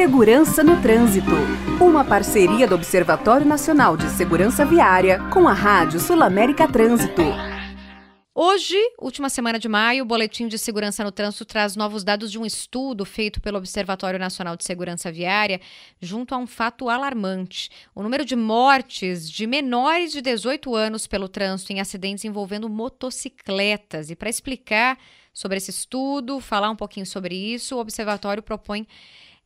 Segurança no Trânsito. Uma parceria do Observatório Nacional de Segurança Viária com a Rádio Sul América Trânsito. Hoje, última semana de maio, o Boletim de Segurança no Trânsito traz novos dados de um estudo feito pelo Observatório Nacional de Segurança Viária, junto a um fato alarmante. O número de mortes de menores de 18 anos pelo trânsito em acidentes envolvendo motocicletas. E para explicar sobre esse estudo, falar um pouquinho sobre isso, o Observatório propõe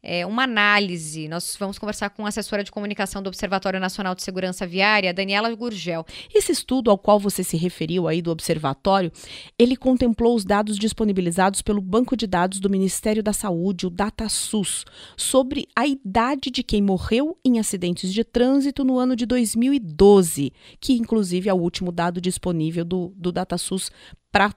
é, uma análise. Nós vamos conversar com a assessora de comunicação do Observatório Nacional de Segurança Viária, Daniela Gurgel. Esse estudo ao qual você se referiu aí do observatório, ele contemplou os dados disponibilizados pelo Banco de Dados do Ministério da Saúde, o DataSUS, sobre a idade de quem morreu em acidentes de trânsito no ano de 2012, que inclusive é o último dado disponível do, do DataSUS para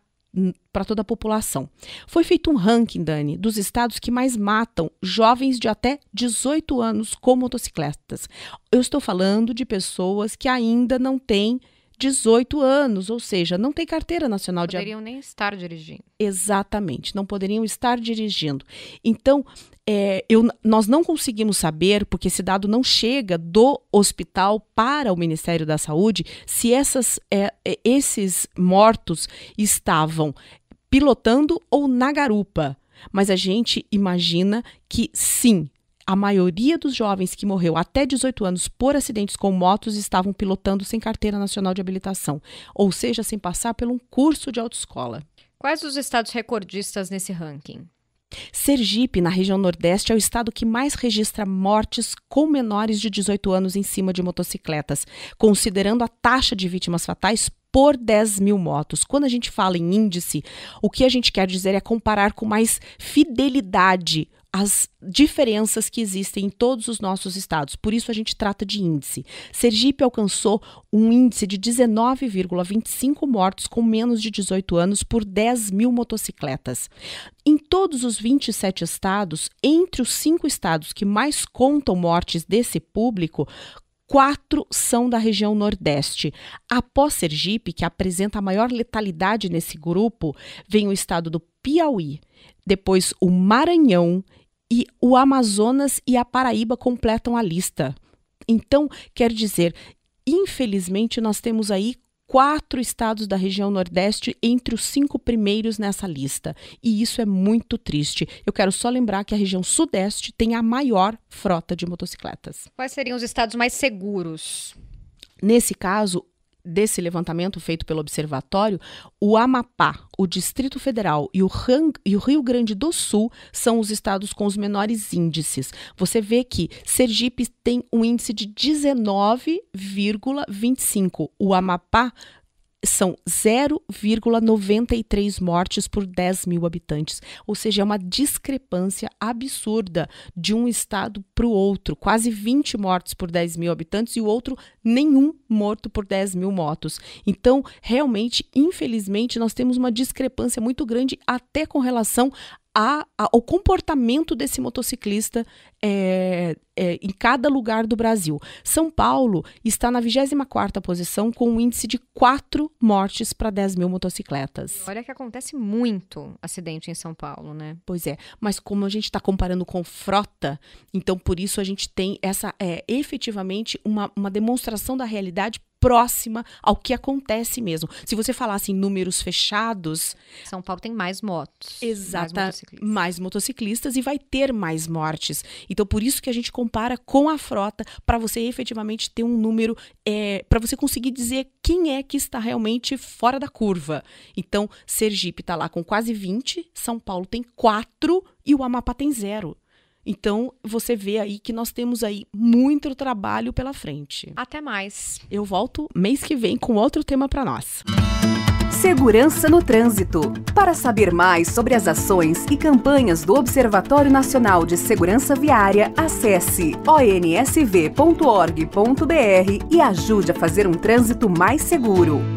para toda a população. Foi feito um ranking, Dani, dos estados que mais matam jovens de até 18 anos com motocicletas. Eu estou falando de pessoas que ainda não têm 18 anos, ou seja, não tem carteira nacional não de Poderiam nem estar dirigindo. Exatamente, não poderiam estar dirigindo. Então, é, eu, nós não conseguimos saber, porque esse dado não chega do hospital para o Ministério da Saúde, se essas, é, é esses mortos estavam pilotando ou na garupa. Mas a gente imagina que sim, a maioria dos jovens que morreu até 18 anos por acidentes com motos estavam pilotando sem carteira nacional de habilitação, ou seja, sem passar por um curso de autoescola. Quais os estados recordistas nesse ranking? Sergipe, na região Nordeste, é o estado que mais registra mortes com menores de 18 anos em cima de motocicletas, considerando a taxa de vítimas fatais por 10 mil motos. Quando a gente fala em índice, o que a gente quer dizer é comparar com mais fidelidade as diferenças que existem em todos os nossos estados. Por isso a gente trata de índice. Sergipe alcançou um índice de 19,25 mortos com menos de 18 anos por 10 mil motocicletas. Em todos os 27 estados, entre os cinco estados que mais contam mortes desse público, quatro são da região Nordeste. Após Sergipe, que apresenta a maior letalidade nesse grupo, vem o estado do Piauí, depois o Maranhão e o Amazonas e a Paraíba completam a lista. Então, quer dizer, infelizmente, nós temos aí quatro estados da região Nordeste entre os cinco primeiros nessa lista. E isso é muito triste. Eu quero só lembrar que a região Sudeste tem a maior frota de motocicletas. Quais seriam os estados mais seguros? Nesse caso, desse levantamento feito pelo Observatório, o Amapá, o Distrito Federal e o, Rio Grande do Sul são os estados com os menores índices. Você vê que Sergipe tem um índice de 19,25. O Amapá são 0,93 mortes por 10 mil habitantes, ou seja, é uma discrepância absurda de um estado para o outro, quase 20 mortes por 10 mil habitantes e o outro nenhum morto por 10 mil motos. Então, realmente, infelizmente, nós temos uma discrepância muito grande até com relação a, a, comportamento desse motociclista é, é, em cada lugar do Brasil. São Paulo está na 24ª posição com um índice de 4 mortes para 10 mil motocicletas. Olha que acontece muito acidente em São Paulo, né? Pois é, mas como a gente está comparando com frota, então por isso a gente tem essa é, efetivamente uma, uma demonstração da realidade próxima ao que acontece mesmo. Se você falasse em números fechados. São Paulo tem mais motos. Exata. Mais motociclistas. mais motociclistas. e vai ter mais mortes. Então, por isso que a gente compara com a frota, para você efetivamente ter um número, é, para você conseguir dizer quem é que está realmente fora da curva. Então, Sergipe está lá com quase 20, São Paulo tem 4 e o Amapá tem zero. Então, você vê aí que nós temos aí muito trabalho pela frente. Até mais. Eu volto mês que vem com outro tema para nós. Segurança no Trânsito. Para saber mais sobre as ações e campanhas do Observatório Nacional de Segurança Viária, acesse onsv.org.br e ajude a fazer um trânsito mais seguro.